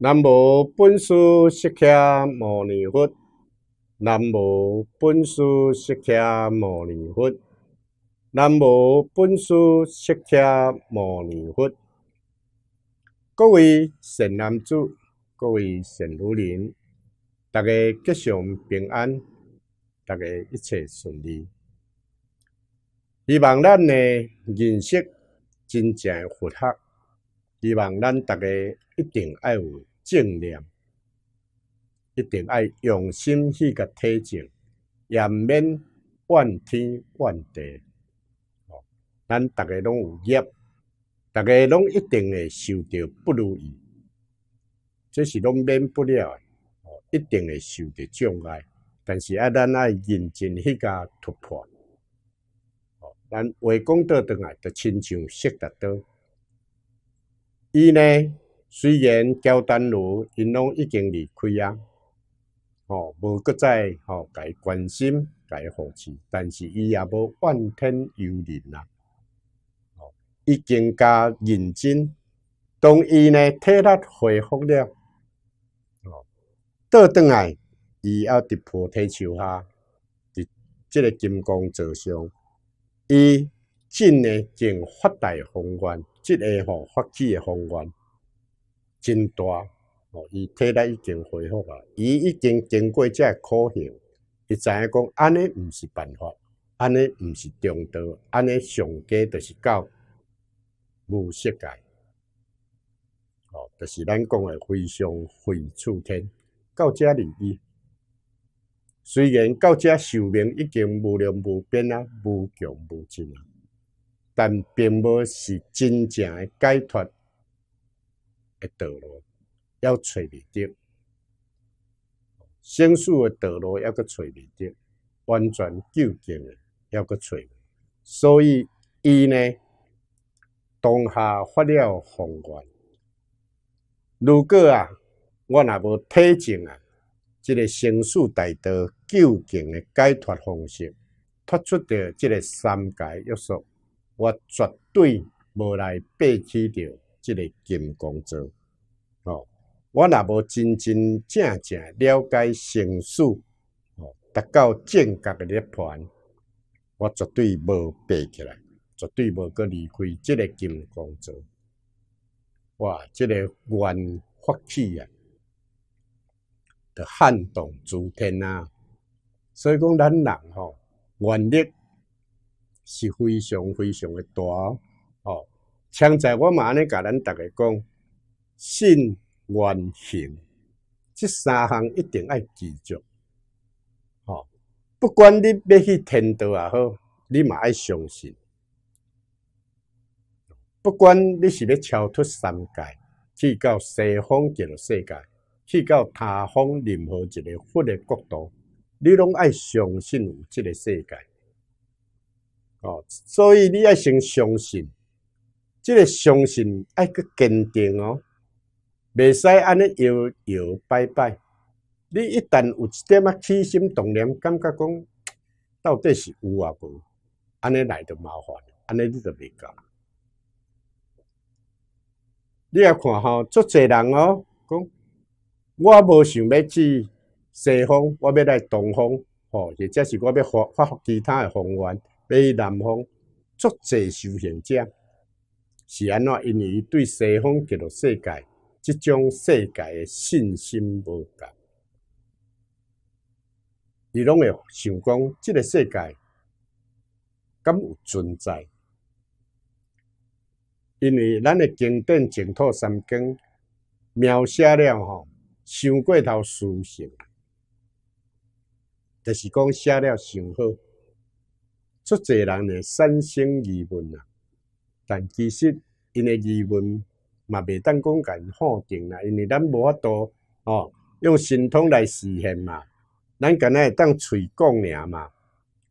南无本师释迦牟尼佛，南无本师释迦牟尼佛，南无本师释迦牟尼佛。各位善男子，各位善女人，大家吉祥平安，大家一切顺利。希望咱呢认识真正佛学，希望咱大家一定爱有正念一定爱用心去甲体证，也毋免怨天怨地。咱逐个拢有业，逐个拢一定会受到不如意，这是拢免不了诶。一定会受着障碍，但是啊，咱爱认真去甲突破。咱话讲倒转来，就亲像释达岛，伊呢？虽然焦丹炉因拢已经离开啊，吼无搁再吼该关心家扶持，但是伊也无怨天尤人啊，吼，已经加认真，当伊呢体力恢复了，吼，倒转来，伊要伫菩提树下，伫即个金刚座上，伊真呢正发大宏愿，即个吼发起嘅宏愿。真大，哦，伊体力已经恢复啊，伊已经经过这个考验，伊知影讲安尼毋是办法，安尼毋是中道，安尼上加就是到无世界，哦，就是咱讲诶，非常非处天。到这里，已。虽然到这寿命已经无量无边啊，无穷无尽啊，但并无是真正诶解脱。诶，道路，要找未着。生死诶，道路，要阁找未着，完全究竟诶，要阁找唔所以，伊呢当下发了宏愿。如果啊，我若无体证啊，即个生死大道究竟诶解脱方式，突出着即个三界约束，我绝对无来背弃着。即个金刚座，哦，我若无真正正正了解生死，哦，达到正觉个涅槃，我绝对无爬起来，绝对无个离开即个金刚座。哇！即个愿发起啊，得撼动诸天啊！所以讲咱人吼，愿力是非常非常的大，哦现在我嘛安尼甲咱大家讲，信愿行，这三项一定爱记住。不管你要去天道也好，你嘛爱相信；不管你是要超脱三界，去到西方极乐世界，去到他方任何一个佛的国度，你拢爱相信有这个世界。所以你爱先相信。即个相信爱去坚定哦，未使安尼摇摇摆摆。你一旦有一点仔起心动念，感觉讲到底是有啊无，安尼来就麻烦，安尼你就未搞。你啊看吼，足侪人哦，讲我无想要去西方，我要来东方，或者是我要发发其他的方向，比如南方，足侪修行者。是安怎？因为伊对西方极乐世界，即种世界诶信心无够，伊拢会想讲，即个世界敢有存在？因为咱诶经典净土三经描写了吼，想过头思想，就是讲写了想好，出侪人诶产生疑问啊。但其实，因诶疑问嘛，未当讲甲伊否定啦，因为咱无法度哦，用神通来实现嘛，咱干那会当嘴讲尔嘛，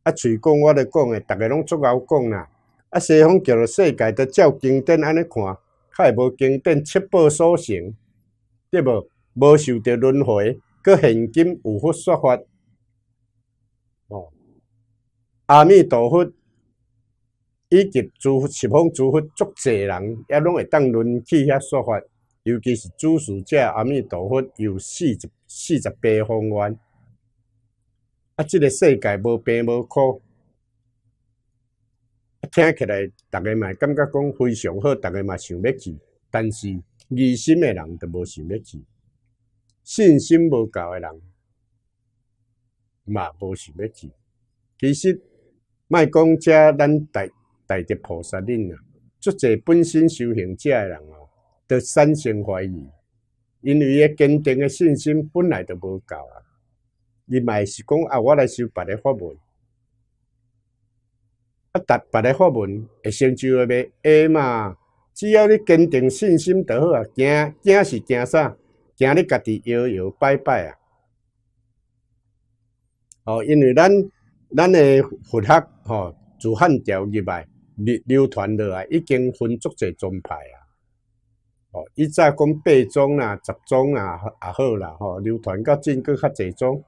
啊嘴讲我咧讲诶，逐个拢足够讲啦，啊西方叫做世界都照经典安尼看，较会无经典七宝所成，对无？无受着轮回，佮现今有佛说法，哦，阿弥陀佛。以及诸十方诸佛足济人，也拢会当论起遐说法。尤其是主事者阿弥陀佛有四十四十八方愿，啊，即个世界无病无苦。啊，听起来，逐个嘛感觉讲非常好，逐个嘛想要去，但是疑心诶人，都无想要去；信心无够诶人，嘛无想要去。其实，卖讲遮咱大。大着菩萨，恁啊，足侪本身修行者诶人哦，都产生怀疑，因为诶坚定诶信心本来就无够啊。伊嘛是讲啊，我来修别个法门，啊，达别个法门，会成就诶咪会嘛。只要你坚定信心就好啊，惊惊是惊啥？惊你家己摇摇摆摆啊。哦，因为咱咱诶佛学吼，自汉朝入来。流流传落来，已经分足侪宗派啊！哦，以早讲八宗啊、十宗啊也好啦，吼，流传到今，佫较侪宗，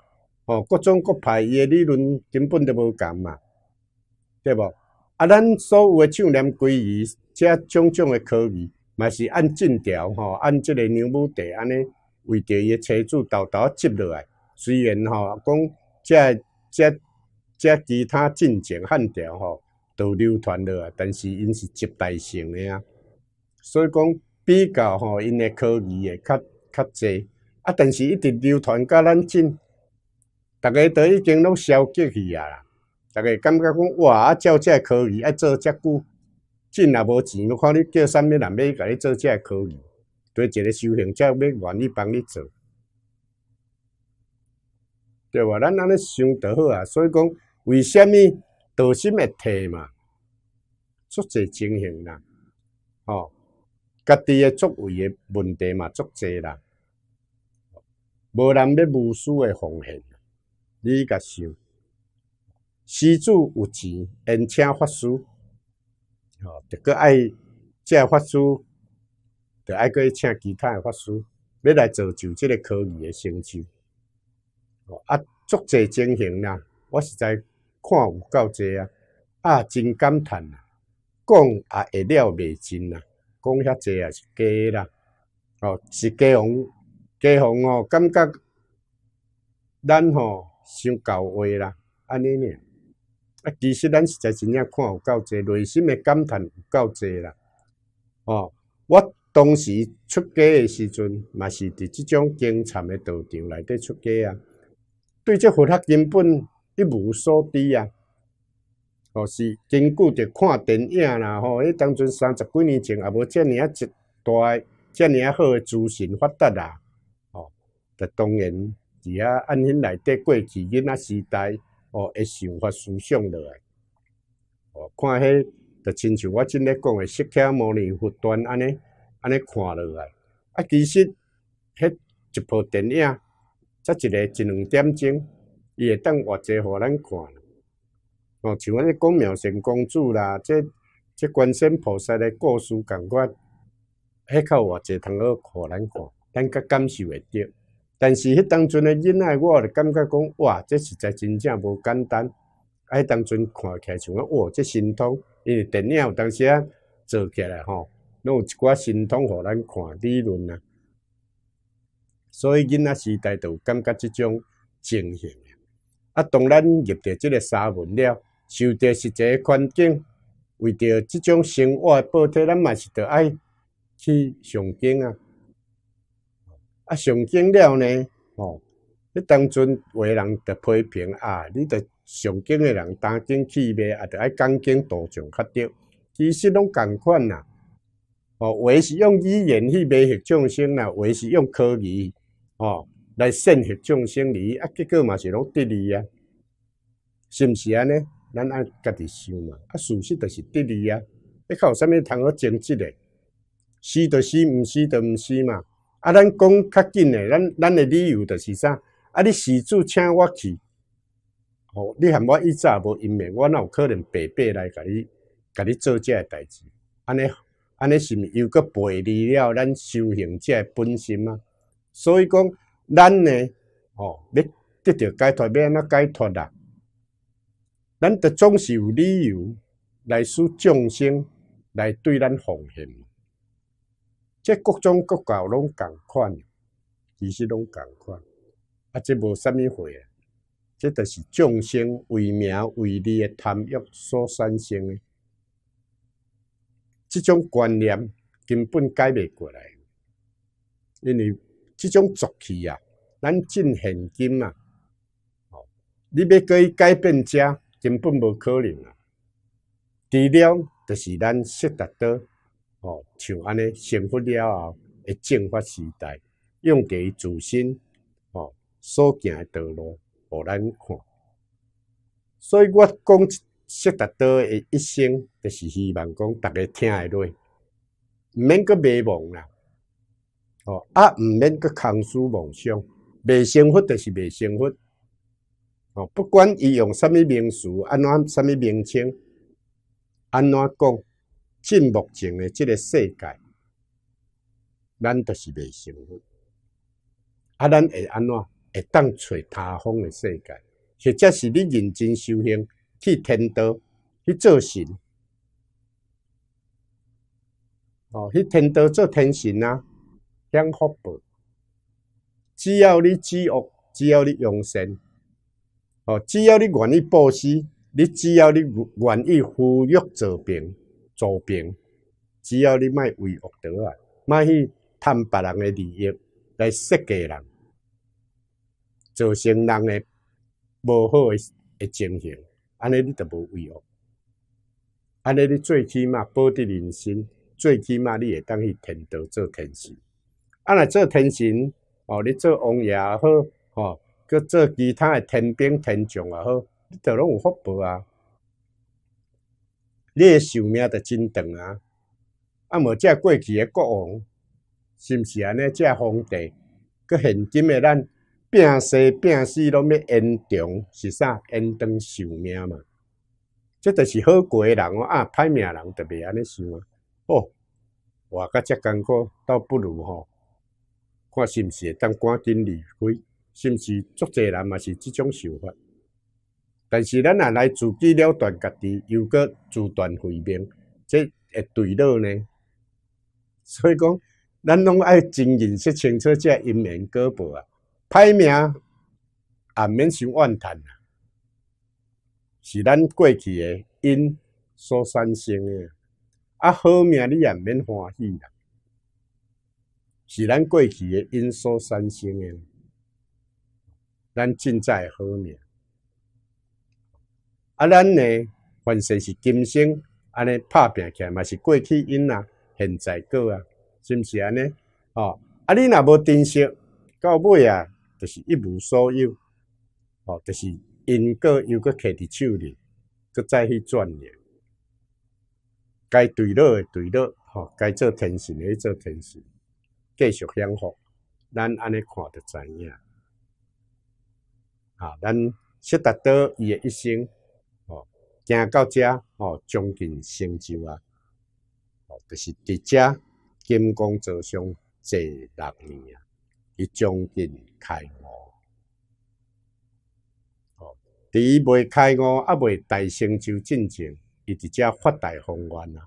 吼，各种各派伊诶理论根本都无共嘛，对无？啊，咱所有诶唱念归依，遮种种诶口味，嘛是按进调吼，按即个牛母调安尼，为着伊诶车主豆豆接落来，虽然吼讲遮遮遮其他进情汉调吼。都流传了，但是因是接待性的啊，所以讲比较吼，因的科技会较较济啊。但是一直流传到咱今，逐个都已经拢消极去啊。逐个感觉讲哇，啊照这科技爱做遮久，真也无钱，我看你叫啥物人要甲你做这科技，对一个修行者要愿意帮你做，对无？咱安尼想就好啊。所以讲，为什么？道心会提嘛，足侪精形啦，吼，家己诶作为诶问题嘛，足侪啦，无人要无私诶奉献啊，你甲想，施主有钱，因请法师，吼，着搁爱，即个法师，着爱去请其他诶法师，要来做就即个科技诶成就，吼啊，足侪精形啦，我实在。看有够济啊，啊真感叹啊，讲也会了，未真啊，讲遐济也是假啦。哦，是假风，假风哦，感觉咱吼伤到话啦，安尼呢。啊，其实咱实在真正看有够济，内心诶感叹有够济啦。哦，我当时出家诶时阵，嘛是伫即种精禅诶道场内底出家啊。对即佛学根本。一无所知啊！哦，是，根据着看电影啦，吼，迄当阵三十几年前也无遮尔啊，一大遮尔啊好诶，资讯发达啊，哦，着当然只啊按迄内底过去囡仔时代哦，一想法思想落来哦，看迄就亲像我今日讲诶，释迦模拟复端安尼安尼看落来啊，其实迄一部电影才一个一两点钟。伊会当活侪，互咱看像安尼讲《妙神公主》啦，即即观世菩萨诶故事，感觉迄有活侪通好，互咱看，咱较感受会着。但是迄当阵诶囡仔，我就感觉讲，哇，即实在真正无简单。啊，迄当阵看起来像啊，哇，即神通，因为电影有当时啊做起来吼，拢有一寡神通互咱看理论啊。所以囡仔时代有感觉即种情形。啊，当咱入到即个沙门了，受到实际环境，为着即种生活诶补贴，咱嘛是着爱去上镜啊！啊，上镜了呢，吼，你当前话人着批评啊，你着上镜诶人单镜去卖，啊，着爱讲经道重较着，其实拢共款啊。哦，话是用语言去卖向众生啦，话是用科技，哦，来献血众生利益，啊，结果嘛是拢得利啊，是毋是安尼？咱按家己想嘛，啊，事实著是得利啊。你靠有啥物通好争执诶？死著死，毋死著毋死嘛。啊，咱讲较紧诶，咱咱诶理由著是啥？啊，你许主请我去，哦，你含我一早无阴命，我哪有可能白白来甲你甲你做即个代志？安尼安尼是毋是又阁背离了咱修行者诶本心啊？所以讲。咱呢，吼，要得到解脱，要安怎解脱啊？咱特总是有理由来使众生来对咱奉献，即各种各国拢共款，其实拢共款，啊，即无啥物货啊，即著是众生为名为利诶贪欲所产生诶。即种观念根本改未过来，因为。这种浊气啊，咱进现金啊，哦，你要改改变者，根本无可能啊。除了就是咱释达多，哦，像安尼成佛了后，诶，正法时代用给自身，哦，所行的道路，互咱看。所以我讲释达多诶一生，就是希望讲大家听会落，毋免阁迷茫啦。哦，啊，毋免阁空虚妄想，未幸福著是未幸福。哦，不管伊用什么名词，安怎什么名称，安怎讲，进目前的即个世界，咱著是未幸福。啊，咱会安怎会当找他方的世界，或者是你认真修行去天道去做神，哦，去天道做天神啊！享福报，只要你知恶，只要你用心，哦，只要你愿意布施，你只要你愿意呼吁做平做平，只要你卖为恶得啊，卖去贪别人的利益来设计人，造成人的无好的个情形，安尼你就无为恶，安尼你最起码保得人生，最起码你会当去天道做天使。啊！若做天神哦，你做王爷也好，吼，阁做其他诶天兵天将也好，你都拢有福报啊！你诶寿命着真长啊！啊无，遮过去诶国王，是毋是安尼？遮皇帝，阁现今诶咱拼生拼死拢要延长，是啥延长寿命嘛？即著是好过诶人哦，啊，歹命人著未安尼想啊。哦，活甲遮艰苦，倒不如吼。看是毋是，会当赶紧离开，是毋是？足侪人也是这种想法。但是咱若来自己了断家己，又阁自断慧命，即会对路呢？所以讲，咱拢爱真认识清楚这因缘果报啊。歹命也免想怨叹啊，是咱过去诶因所产生诶。啊，好命你也免欢喜啦。是咱过去嘅因所产生嘅，咱尽在好命。啊，咱呢凡身是今生，安尼拍拼起来嘛是过去因啊，现在果啊，是毋是安尼？哦，啊你若无珍惜，到尾啊，就是一无所有。哦，就是因果又搁揢伫手里，搁再去转念。该对落诶对落，吼，该做天神诶做天神。继续享福，咱安尼看得知影啊！咱识达到伊诶一生，哦，行到遮哦，将近成就啊，就是伫接金光座上坐六年啊，伊将近开悟哦。第一袂开悟啊未大成就进前，伊伫接发大宏愿啊，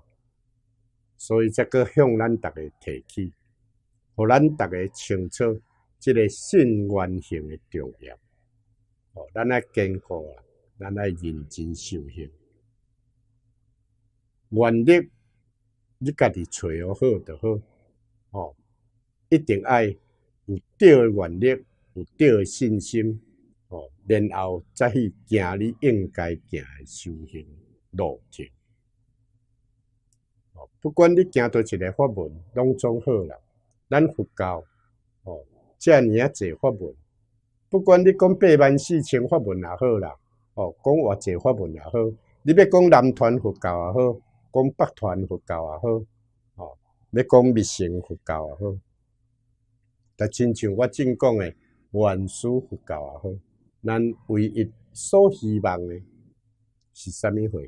所以则个向咱逐个提起。互咱逐个清楚，即个信愿性诶重要。哦，咱来坚固啊，咱来认真修行。愿力，你家己找好好就好。哦，一定爱有对诶愿力，有对诶信心。哦，然后再去行你应该行诶修行路径。哦，不管你行到一个法门，拢总好了。咱佛教，哦，遮尔啊，坐法门，不管你讲八万四千法门也好啦，哦，讲偌济法门也好，你要讲南传佛教也好，讲北传佛教也好，哦，要讲密乘佛教也好，但亲像我正讲诶，原始佛教也好，咱唯一所希望诶是啥物货？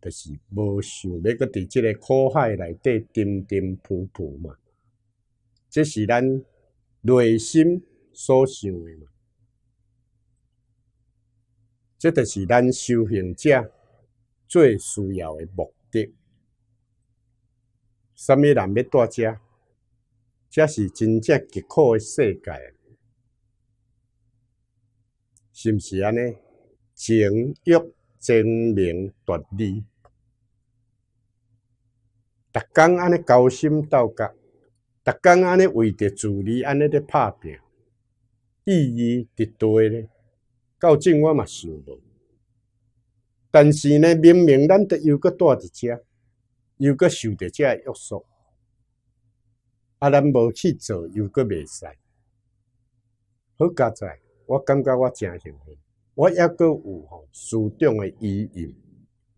就是无想要搁伫即个苦海内底颠颠浮浮嘛。这是咱内心所想的嘛？这就是咱修行者最需要的目的。什么人要在遮？这是真正极苦的世界，是毋是安尼？情欲、争名夺利，逐工安尼高深斗角，逐工安尼为着自理安尼咧拍拼，意义伫多咧。到竟我嘛想无？但是呢，明明咱得又个住伫遮，又个受着诶约束，啊，咱无去做又个未使。好，刚才我感觉我真幸运，我抑个有吼书中的意义，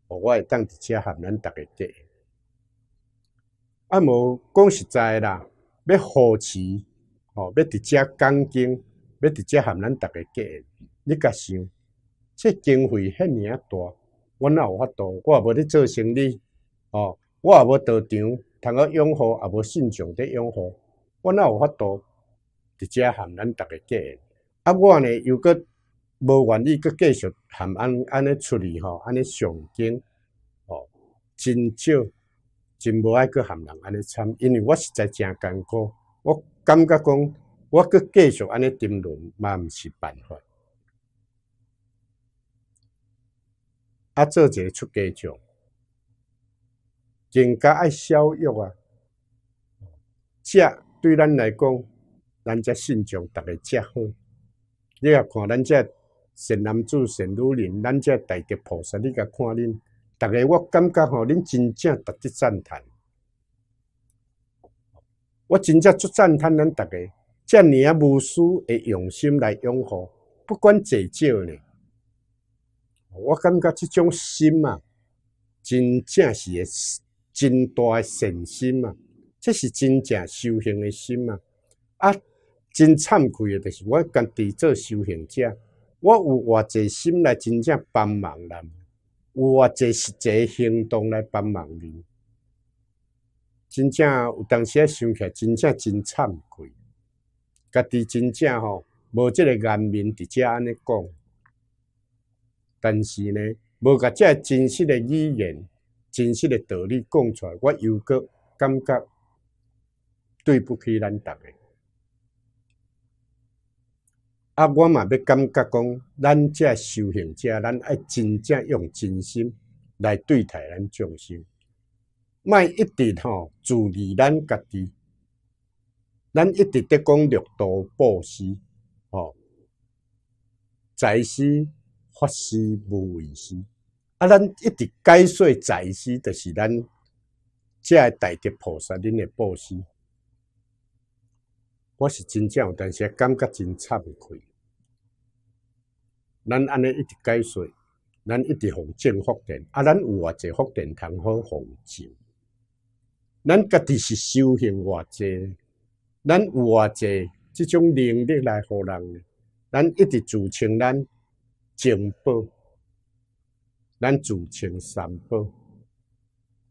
我当一只含咱逐个到。啊，无讲实在啦。要扶持，吼，要直接讲经，要直接含咱逐个结。你甲想，这经费赫尔啊大，我哪有法度？我也无咧做生理，吼，我也无道场，通个拥护，也无信众伫拥护，我哪有法度？直接含咱逐个结。啊，我呢又搁无愿意搁继续含安安尼处理吼，安尼上经，吼，真少。真无爱去含人安尼参，因为我实在诚艰苦。我感觉讲，我去继续安尼沉沦嘛，毋是办法。啊，做一个出家众，更加爱节约啊，食对咱来讲，咱只信众逐个食好。你啊看，咱只信男子、信女人，咱只大德菩萨，你甲看恁。逐个我感觉吼，恁真正值得赞叹。我真正足赞叹咱逐个遮尔啊无私的用心来拥护，不管济少呢。我感觉即种心啊，真正是真大诶善心啊，这是真正修行诶心啊。啊，真惭愧诶，就是我干地做修行者，我有偌济心来真正帮忙人。有我这实一行动来帮忙你，真正有当时啊，想起，来真正真惭愧，家己真正吼无即个颜面伫遮安尼讲，但是呢，无甲遮真实诶语言、真实诶道理讲出来，我又搁感觉对不起咱逐个。啊，我嘛要感觉讲，咱遮修行者，咱爱真正用真心来对待咱众生，莫卖一直吼自利咱家己，咱一直在讲六道布施，吼，财施、法施、无畏施，啊，咱一直解说财施，就是咱诶，大德菩萨恁的布施。我是真正少，但是感觉真惭愧。咱安尼一直解说，咱一直互政府电，啊，咱有偌济发电通好，福建，咱家己是修行偌济，咱有偌济即种能力来互人，咱一直自称咱情宝，咱自称三宝，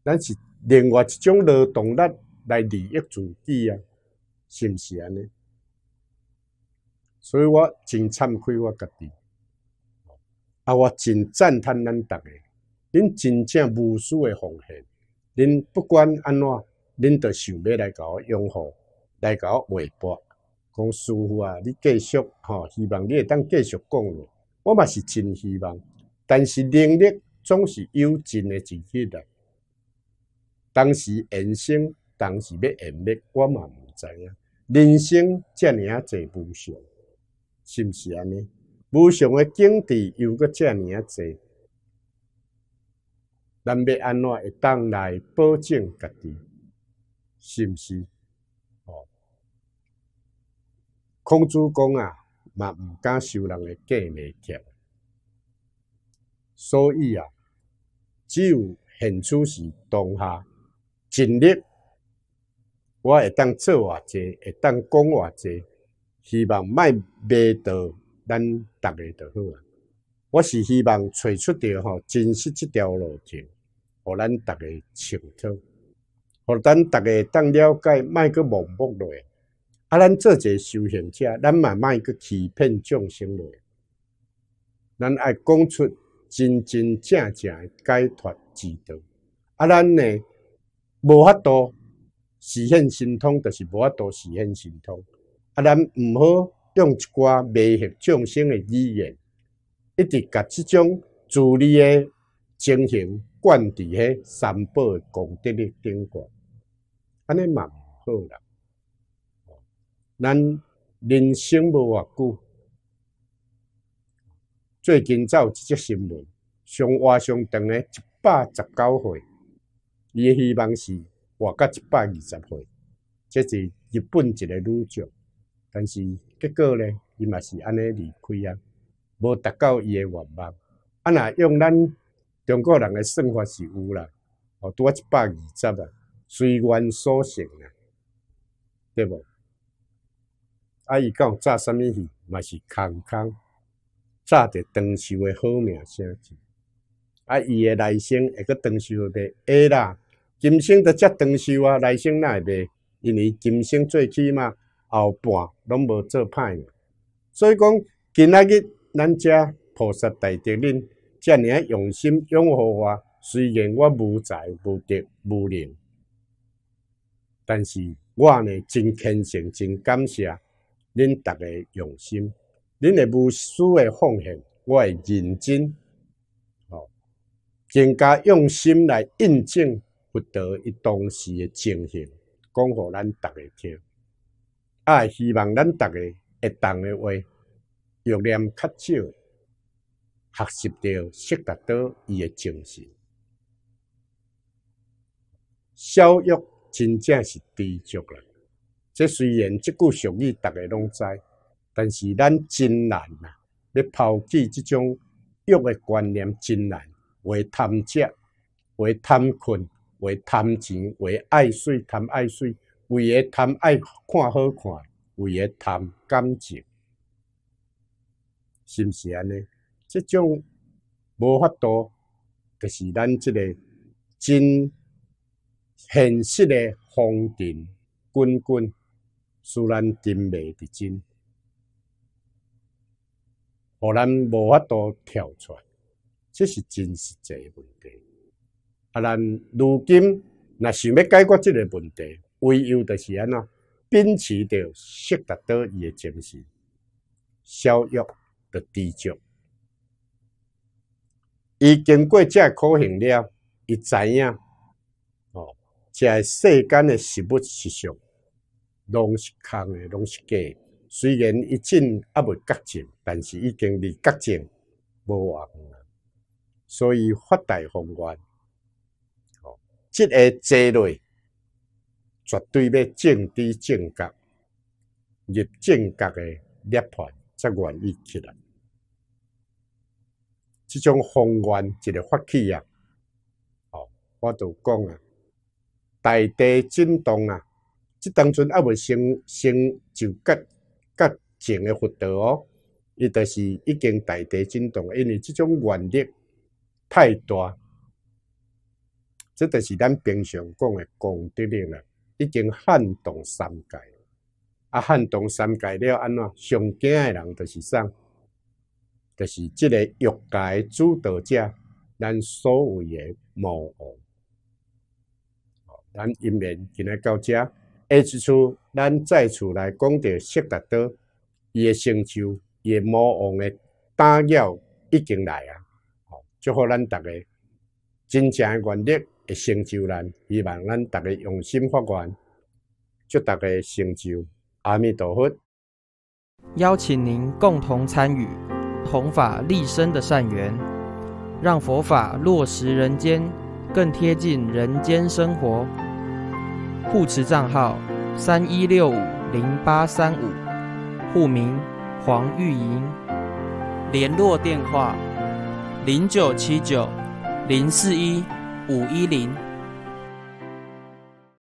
咱是另外一种劳动力来利益自己啊。是不是安尼？所以我真惭愧我自己，啊，我真赞叹咱逐个，恁真正无私诶奉献。恁不管安怎，恁都想要来我拥护，来我微博，讲师傅啊，你继续吼，希望你会当继续讲咯。我嘛是真希望，但是能力总是有尽诶一己啦。当时延伸，当时要延伸，我嘛毋知影。人生遮尔啊侪无常，是毋是安尼？无常诶境地又搁遮尔啊侪，咱要安怎会当来保证家己？是毋是？哦，孔子讲啊，嘛毋敢收人诶过门钱，所以啊，只有现此时当下尽力。我会当做偌济，会当讲偌济，希望卖迷到咱逐个就好啊！我是希望找出着吼真实即条路径，互咱逐个清楚，互咱逐个当了解，卖去盲目落。啊，咱做一个修行者，咱嘛卖去欺骗众生落。咱爱讲出真真正正的解脱之道。啊，咱呢无法度。实现神通，就是无法度实现神通。啊，咱毋好用一寡迷合众生诶语言，一直甲即种自利诶精神灌伫迄三宝诶功德诶顶悬。安尼嘛毋好啦。咱人生无偌久，最近才有一则新闻，上活上长诶一百十九岁，伊诶希望是。活到一百二十岁，这是日本一个女将，但是结果呢，伊嘛是安尼离开啊，无达到伊诶愿望。啊，若用咱中国人诶算法是有啦，哦，拄啊一百二十啊，随缘所成啊，对无？啊，伊讲炸什么戏，嘛是空空，炸着长寿诶好名声。啊，伊诶来生会个长寿诶，会啦。今生着遮长寿啊！来生哪会袂，因为今生最起码后半拢无做歹所以讲，今仔日咱遮菩萨大德恁遮尔啊用心拥护我，虽然我无财无德无能，但是我呢真虔诚，真感谢恁逐个用心，恁个无私个奉献，我认真，哦，更加用心来印证。不得一当时诶情形，讲互咱逐个听。啊，希望咱逐个会当诶话，欲念较少，学习着识得到伊诶精神。小玉真正是知足啦。即虽然即句俗语，逐个拢知，但是咱真难啊！要抛弃即种欲诶观念，真难。会贪食，会贪困。为贪钱，为爱水，贪爱水，为个贪爱看好看，为个贪感情，是不是安尼？这种无法度，就是咱这个真现实的风尘滚滚，使咱真袂得真，互咱无法度跳出，这是真实这问题。啊！咱如今若想要解决即个问题，唯有就是安怎秉持着适得当伊诶精神，效益的低降。伊经过即个考验了，伊知影哦，即世间诶食物时尚，拢是空诶，拢是假。虽然伊进阿未觉醒，但是已经离觉醒无远啊。所以发大宏观。即个坐类绝对要正知正觉，入正觉诶，涅槃，则愿意起来。即种风源一个发起啊，哦，我都讲啊，大地震动啊，即当中阿未成成就觉觉净的佛道哦，伊著是已经大地震动，因为即种原力太大。这就是咱平常讲的功德力啊，已经撼动三界了。啊，撼动三界了，安怎？上惊的人就是啥？就是这个欲界主导者，咱所谓的魔王。哦，咱因面今来到这，下一次咱再次来讲到色达多，伊的成就，伊魔王的打扰已经来啊！哦，祝贺咱大家真正的愿力。会成就咱，希望咱大家用心发愿，祝大家成就阿弥陀佛。邀请您共同参与弘法立身的善缘，让佛法落实人间，更贴近人间生活。护持账号：三一六五零八三五，户名黄玉莹，联络电话：零九七九零四一。五一零。